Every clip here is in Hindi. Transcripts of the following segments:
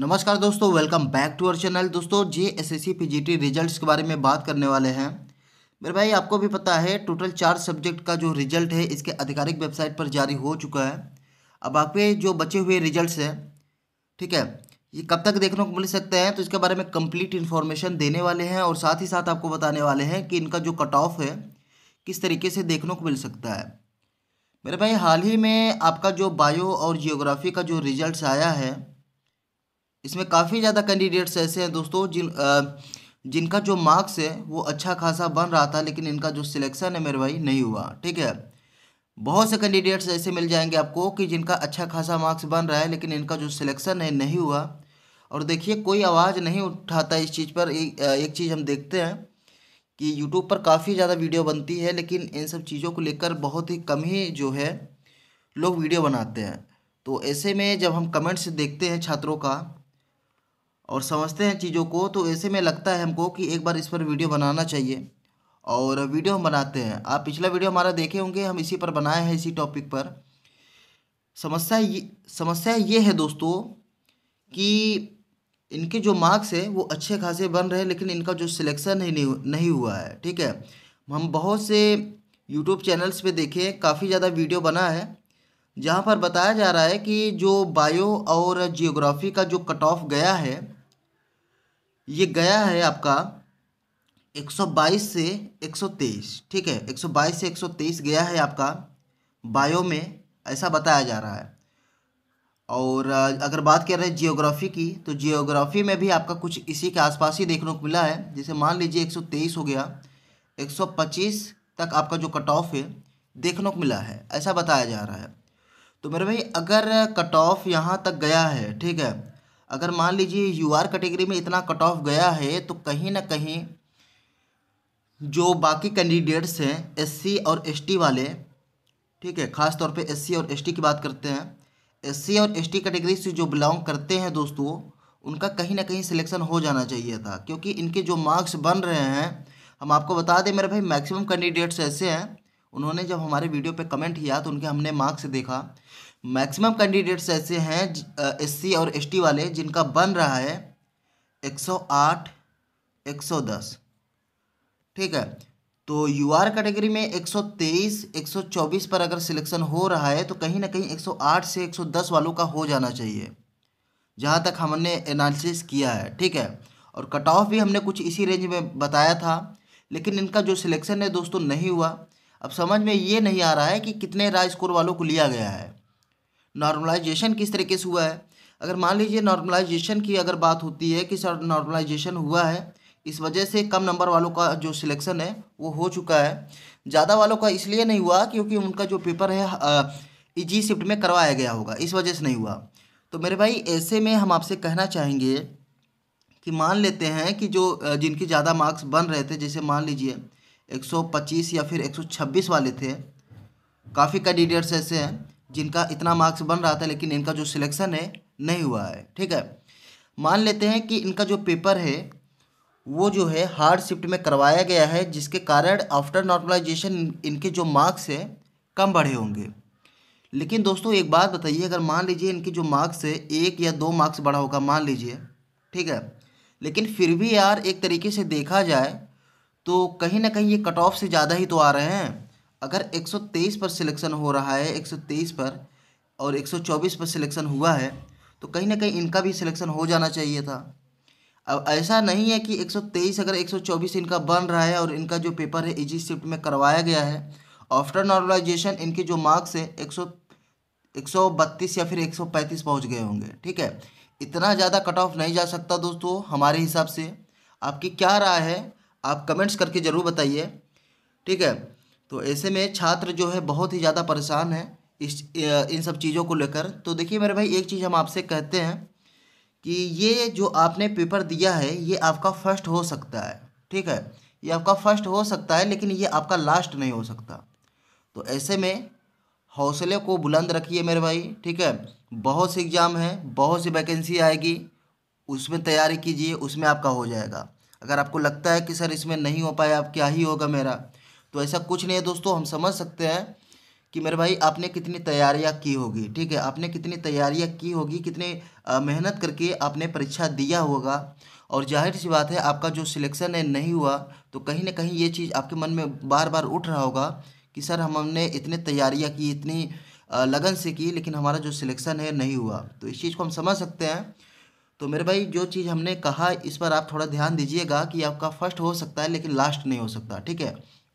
नमस्कार दोस्तों welcome back to our channel दोस्तों J S S C P G T result के बारे में बात करने वाले हैं मेरे भाई आपको भी पता है टोटल चार सब्जेक्ट का जो रिजल्ट है इसके आधिकारिक वेबसाइट पर जारी हो चुका है अब आपके जो बचे हुए रिजल्ट हैं ठीक है ये कब तक देखने को मिल सकते हैं तो इसके बारे में कंप्लीट इन्फॉर्मेशन देने वाले हैं और साथ ही साथ आपको बताने वाले हैं कि इनका जो कट ऑफ है किस तरीके से देखने को मिल सकता है मेरे भाई हाल ही में आपका जो बायो और जियोग्राफी का जो रिजल्ट आया है इसमें काफ़ी ज़्यादा कैंडिडेट्स ऐसे हैं दोस्तों जिन आ, जिनका जो मार्क्स है वो अच्छा खासा बन रहा था लेकिन इनका जो सिलेक्शन है मेरे भाई नहीं हुआ ठीक है बहुत से कैंडिडेट्स ऐसे मिल जाएंगे आपको कि जिनका अच्छा खासा मार्क्स बन रहा है लेकिन इनका जो सिलेक्शन है नहीं हुआ और देखिए कोई आवाज़ नहीं उठाता इस चीज़ पर एक चीज़ हम देखते हैं कि यूट्यूब पर काफ़ी ज़्यादा वीडियो बनती है लेकिन इन सब चीज़ों को लेकर बहुत ही कम ही जो है लोग वीडियो बनाते हैं तो ऐसे में जब हम कमेंट्स देखते हैं छात्रों का और समझते हैं चीज़ों को तो ऐसे में लगता है हमको कि एक बार इस पर वीडियो बनाना चाहिए और वीडियो हम बनाते हैं आप पिछला वीडियो हमारा देखे होंगे हम इसी पर बनाए हैं इसी टॉपिक पर समस्या ये समस्या ये है दोस्तों कि इनके जो मार्क्स है वो अच्छे खासे बन रहे हैं लेकिन इनका जो सिलेक्शन है नहीं हुआ है ठीक है हम बहुत से यूट्यूब चैनल्स पे देखे काफ़ी ज़्यादा वीडियो बना है जहाँ पर बताया जा रहा है कि जो बायो और जियोग्राफी का जो कट ऑफ गया है ये गया है आपका 122 से 123 ठीक है 122 से 123 गया है आपका बायो में ऐसा बताया जा रहा है और अगर बात कर रहे हैं जियोग्राफी की तो जियोग्राफी में भी आपका कुछ इसी के आसपास ही देखने को मिला है जैसे मान लीजिए 123 हो गया 125 तक आपका जो कट ऑफ है देखने को मिला है ऐसा बताया जा रहा है तो मेरे भाई अगर कट ऑफ यहाँ तक गया है ठीक है अगर मान लीजिए यू आर कैटेगरी में इतना कट ऑफ गया है तो कहीं ना कहीं जो बाकी कैंडिडेट्स हैं एससी और एसटी वाले ठीक है ख़ास तौर पे एससी और एसटी की बात करते हैं एससी और एसटी कैटेगरी से जो बिलोंग करते हैं दोस्तों उनका कहीं ना कहीं सिलेक्शन हो जाना चाहिए था क्योंकि इनके जो मार्क्स बन रहे हैं हम आपको बता दें मेरे भाई मैक्सिमम कैंडिडेट्स ऐसे हैं उन्होंने जब हमारे वीडियो पे कमेंट किया तो उनके हमने मार्क्स देखा मैक्सिमम कैंडिडेट्स ऐसे हैं एससी और एसटी वाले जिनका बन रहा है 108 110 ठीक है तो यू आर कैटेगरी में 123 124 पर अगर सिलेक्शन हो रहा है तो कहीं ना कहीं 108 से 110 वालों का हो जाना चाहिए जहाँ तक हमने एनालिसिस किया है ठीक है और कट ऑफ भी हमने कुछ इसी रेंज में बताया था लेकिन इनका जो सिलेक्शन है दोस्तों नहीं हुआ अब समझ में ये नहीं आ रहा है कि कितने राय स्कोर वालों को लिया गया है नॉर्मलाइजेशन किस तरीके से हुआ है अगर मान लीजिए नॉर्मलाइजेशन की अगर बात होती है कि सर नॉर्मलाइजेशन हुआ है इस वजह से कम नंबर वालों का जो सिलेक्शन है वो हो चुका है ज़्यादा वालों का इसलिए नहीं हुआ क्योंकि उनका जो पेपर है ईजी शिफ्ट e में करवाया गया होगा इस वजह से नहीं हुआ तो मेरे भाई ऐसे में हम आपसे कहना चाहेंगे कि मान लेते हैं कि जो जिनके ज़्यादा मार्क्स बन रहे थे जैसे मान लीजिए 125 या फिर 126 वाले थे काफ़ी कैंडिडेट्स ऐसे हैं जिनका इतना मार्क्स बन रहा था लेकिन इनका जो सिलेक्शन है नहीं हुआ है ठीक है मान लेते हैं कि इनका जो पेपर है वो जो है हार्ड शिफ्ट में करवाया गया है जिसके कारण आफ्टर नॉर्मलाइजेशन इनके जो मार्क्स है कम बढ़े होंगे लेकिन दोस्तों एक बात बताइए अगर मान लीजिए इनके जो मार्क्स है एक या दो मार्क्स बढ़ा होगा मान लीजिए ठीक है लेकिन फिर भी यार एक तरीके से देखा जाए तो कहीं ना कहीं ये कट ऑफ से ज़्यादा ही तो आ रहे हैं अगर 123 पर सिलेक्शन हो रहा है 123 पर और 124 पर सिलेक्शन हुआ है तो कहीं ना कहीं इनका भी सिलेक्शन हो जाना चाहिए था अब ऐसा नहीं है कि 123 अगर 124 इनका बन रहा है और इनका जो पेपर है इजी e शिफ्ट में करवाया गया है आफ्टर नॉर्मलाइजेशन इनके जो मार्क्स है एक सौ या फिर एक पहुंच गए होंगे ठीक है इतना ज़्यादा कट ऑफ नहीं जा सकता दोस्तों हमारे हिसाब से आपकी क्या राय है आप कमेंट्स करके ज़रूर बताइए ठीक है तो ऐसे में छात्र जो है बहुत ही ज़्यादा परेशान है इस इन सब चीज़ों को लेकर तो देखिए मेरे भाई एक चीज़ हम आपसे कहते हैं कि ये जो आपने पेपर दिया है ये आपका फर्स्ट हो सकता है ठीक है ये आपका फर्स्ट हो सकता है लेकिन ये आपका लास्ट नहीं हो सकता तो ऐसे में हौसले को बुलंद रखिए मेरे भाई ठीक है बहुत से एग्ज़ाम हैं बहुत सी वैकेंसी आएगी उसमें तैयारी कीजिए उसमें आपका हो जाएगा अगर आपको लगता है कि सर इसमें नहीं हो पाया अब क्या ही होगा मेरा तो ऐसा कुछ नहीं है दोस्तों हम समझ सकते हैं कि मेरे भाई आपने कितनी तैयारियां की होगी ठीक है आपने कितनी तैयारियां की होगी कितने मेहनत करके आपने परीक्षा दिया होगा और जाहिर सी बात है आपका जो सिलेक्शन है नहीं हुआ तो कहीं ना कहीं ये चीज़ आपके मन में बार बार उठ रहा होगा कि सर हम हमने इतनी तैयारियाँ की इतनी लगन से की लेकिन हमारा जो सिलेक्शन है नहीं हुआ तो इस चीज़ को हम समझ सकते हैं तो मेरे भाई जो चीज़ हमने कहा इस पर आप थोड़ा ध्यान दीजिएगा कि आपका फर्स्ट हो सकता है लेकिन लास्ट नहीं हो सकता ठीक है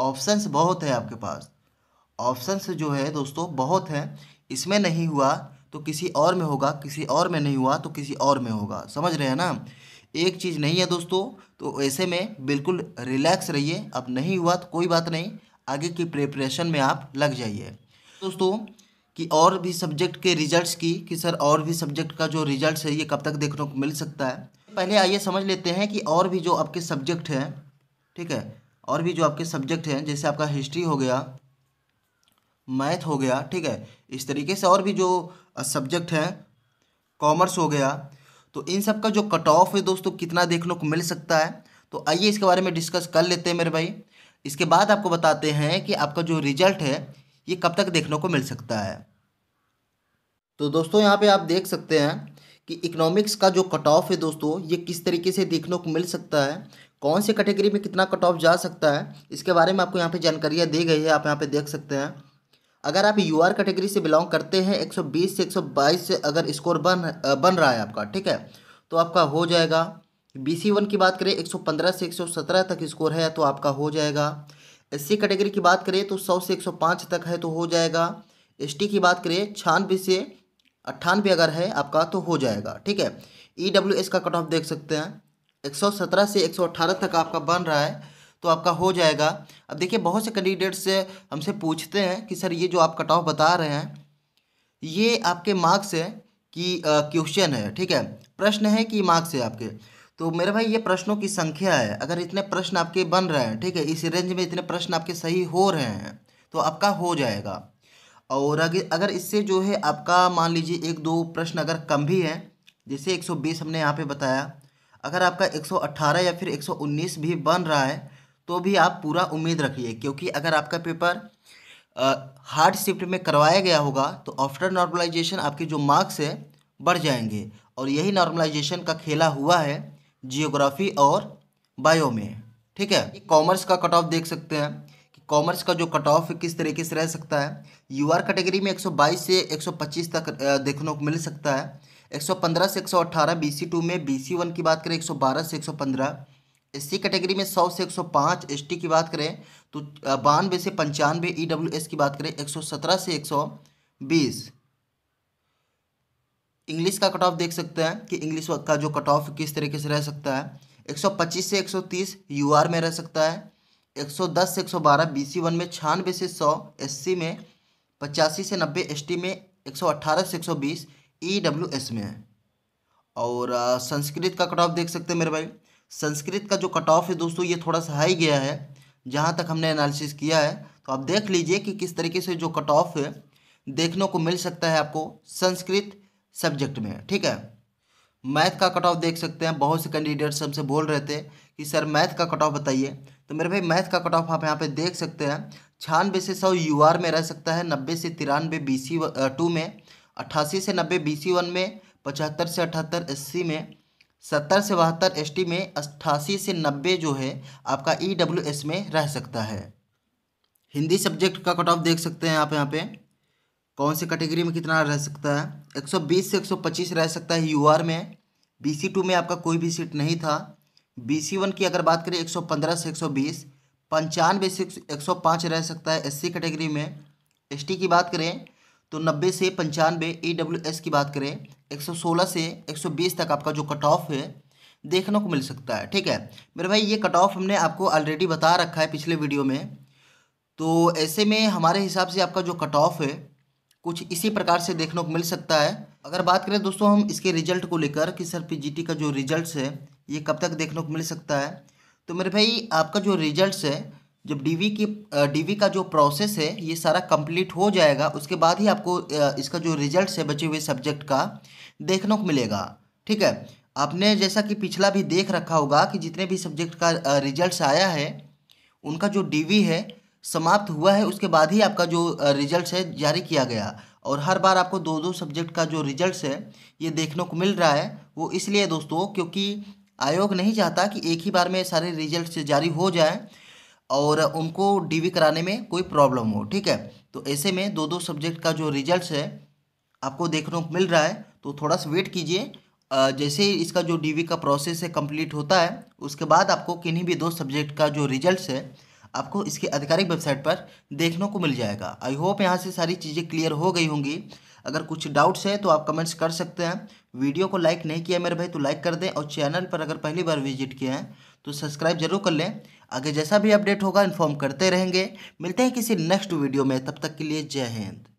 ऑप्शंस बहुत है आपके पास ऑप्शंस जो है दोस्तों बहुत हैं इसमें नहीं हुआ तो किसी और में होगा किसी और में नहीं हुआ तो किसी और में होगा समझ रहे हैं ना एक चीज़ नहीं है दोस्तों तो ऐसे में बिल्कुल रिलैक्स रहिए अब नहीं हुआ तो कोई बात नहीं आगे की प्रिपरेशन में आप लग जाइए दोस्तों कि और भी सब्जेक्ट के रिजल्ट्स की कि सर और भी सब्जेक्ट का जो रिजल्ट है ये कब तक देखने को मिल सकता है पहले आइए समझ लेते हैं कि और भी जो आपके सब्जेक्ट हैं ठीक है और भी जो आपके सब्जेक्ट हैं जैसे आपका हिस्ट्री हो गया मैथ हो गया ठीक है इस तरीके से और भी जो सब्जेक्ट हैं कॉमर्स हो गया तो इन सब का जो कट ऑफ है दोस्तों कितना देखने को मिल सकता है तो आइए इसके बारे में डिस्कस कर लेते हैं मेरे भाई इसके बाद आपको बताते हैं कि आपका जो रिजल्ट है ये कब तक देखने को मिल सकता है तो दोस्तों यहाँ पे आप देख सकते हैं कि इकोनॉमिक्स का जो कट ऑफ है दोस्तों ये किस तरीके से देखने को मिल सकता है कौन से कैटेगरी में कितना कट ऑफ जा सकता है इसके बारे में आपको यहाँ पे जानकारियाँ दी गई है आप यहाँ पे देख सकते हैं अगर आप यू कैटेगरी से बिलोंग करते हैं 120 से 122 से अगर स्कोर बन बन रहा है आपका ठीक है तो आपका हो जाएगा बी सी वन की बात करें 115 से 117 तक स्कोर है तो आपका हो जाएगा एस सी कैटेगरी की बात करें तो सौ से एक तक है तो हो जाएगा एस टी की बात करें छियानवे से अट्ठानबे अगर है आपका तो हो जाएगा ठीक है ई डब्ल्यू एस का कट ऑफ देख सकते हैं 117 से 118 तक आपका बन रहा है तो आपका हो जाएगा अब देखिए बहुत से कैंडिडेट्स से हमसे पूछते हैं कि सर ये जो आप कट ऑफ बता रहे हैं ये आपके मार्क्स है कि क्वेश्चन है ठीक है प्रश्न है कि मार्क्स है आपके तो मेरे भाई ये प्रश्नों की संख्या है अगर इतने प्रश्न आपके बन रहे हैं ठीक है इस रेंज में इतने प्रश्न आपके सही हो रहे हैं तो आपका हो जाएगा और अगर इससे जो है आपका मान लीजिए एक दो प्रश्न अगर कम भी है जैसे 120 हमने यहाँ पे बताया अगर आपका 118 या फिर 119 भी बन रहा है तो भी आप पूरा उम्मीद रखिए क्योंकि अगर आपका पेपर हार्ड शिफ्ट में करवाया गया होगा तो आफ्टर नॉर्मलाइजेशन आपके जो मार्क्स है बढ़ जाएंगे और यही नॉर्मलाइजेशन का खेला हुआ है जियोग्राफी और बायो में ठीक है कॉमर्स का कट ऑफ देख सकते हैं कि कॉमर्स का जो कट ऑफ किस तरीके से रह सकता है यूआर कैटेगरी में 122 से 125 तक देखने को मिल सकता है 115 से 118 BC2 में BC1 की बात करें 112 से 115 सी कैटेगरी में 100 से 105 टी की बात करें तो बानवे से पंचानवे एस की बात करें 117 से 120 इंग्लिश का कट ऑफ देख सकते हैं कि इंग्लिश का जो कट ऑफ किस तरीके से रह सकता है 125 से 130 आर में रह सकता है 110 से 112 वन में छानबे से 100 सी में पचासी से नब्बे टी में 118 से 120 ई डब्ल्यू एस में है और संस्कृत का कट ऑफ देख सकते हैं मेरे भाई संस्कृत का जो कट ऑफ है दोस्तों ये थोड़ा सा हाई गया है जहाँ तक हमने एनालिसिस किया है तो आप देख लीजिए कि किस तरीके से जो कट ऑफ है देखने को मिल सकता है आपको संस्कृत सब्जेक्ट में ठीक है मैथ का कट ऑफ देख सकते हैं बहुत से कैंडिडेट्स हमसे बोल रहे थे कि सर मैथ का कट ऑफ बताइए तो मेरे भाई मैथ का कट ऑफ आप यहाँ पे देख सकते हैं छियानवे से सौ यू आर में रह सकता है नब्बे से तिरानवे बी सी टू में अट्ठासी से नब्बे बी वन में पचहत्तर से अठहत्तर एस में सत्तर से बहत्तर एस में अट्ठासी से नब्बे जो है आपका ई डब्ल्यू एस में रह सकता है हिंदी सब्जेक्ट का कट ऑफ देख सकते हैं आप यहाँ पे कौन से कैटेगरी में कितना रह सकता है 120 से 125 रह सकता है यूआर में सी टू में आपका कोई भी सीट नहीं था सी वन की अगर बात करें 115 से 120 पंचानवे से पाँच रह सकता है एससी कैटेगरी में एसटी की बात करें तो 90 से पंचानवे ए डब्ल्यू एस की बात करें 116 से 120 तक आपका जो कट ऑफ है देखने को मिल सकता है ठीक है मेरे भाई ये कट ऑफ हमने आपको ऑलरेडी बता रखा है पिछले वीडियो में तो ऐसे में हमारे हिसाब से आपका जो कट ऑफ है कुछ इसी प्रकार से देखने को मिल सकता है अगर बात करें दोस्तों हम इसके रिजल्ट को लेकर कि सर टी का जो रिजल्ट है ये कब तक देखने को मिल सकता है तो मेरे भाई आपका जो रिजल्ट है जब डीवी की डीवी का जो प्रोसेस है ये सारा कंप्लीट हो जाएगा उसके बाद ही आपको इसका जो रिजल्ट है बचे हुए सब्जेक्ट का देखने को मिलेगा ठीक है आपने जैसा कि पिछला भी देख रखा होगा कि जितने भी सब्जेक्ट का रिजल्ट आया है उनका जो डीवी है समाप्त हुआ है उसके बाद ही आपका जो रिजल्ट है जारी किया गया और हर बार आपको दो दो सब्जेक्ट का जो रिजल्ट है ये देखने को मिल रहा है वो इसलिए दोस्तों क्योंकि आयोग नहीं चाहता कि एक ही बार में सारे रिजल्ट जारी हो जाए और उनको डीवी कराने में कोई प्रॉब्लम हो ठीक है तो ऐसे में दो दो सब्जेक्ट का जो रिजल्ट है आपको देखने को मिल रहा है तो थोड़ा सा वेट कीजिए जैसे ही इसका जो डीवी का प्रोसेस है कंप्लीट होता है उसके बाद आपको किन्हीं भी दो सब्जेक्ट का जो रिजल्ट है आपको इसके आधिकारिक वेबसाइट पर देखने को मिल जाएगा आई होप यहाँ से सारी चीज़ें क्लियर हो गई होंगी अगर कुछ डाउट्स है तो आप कमेंट्स कर सकते हैं वीडियो को लाइक नहीं किया मेरे भाई तो लाइक कर दें और चैनल पर अगर पहली बार विजिट किए हैं तो सब्सक्राइब जरूर कर लें आगे जैसा भी अपडेट होगा इन्फॉर्म करते रहेंगे मिलते हैं किसी नेक्स्ट वीडियो में तब तक के लिए जय हिंद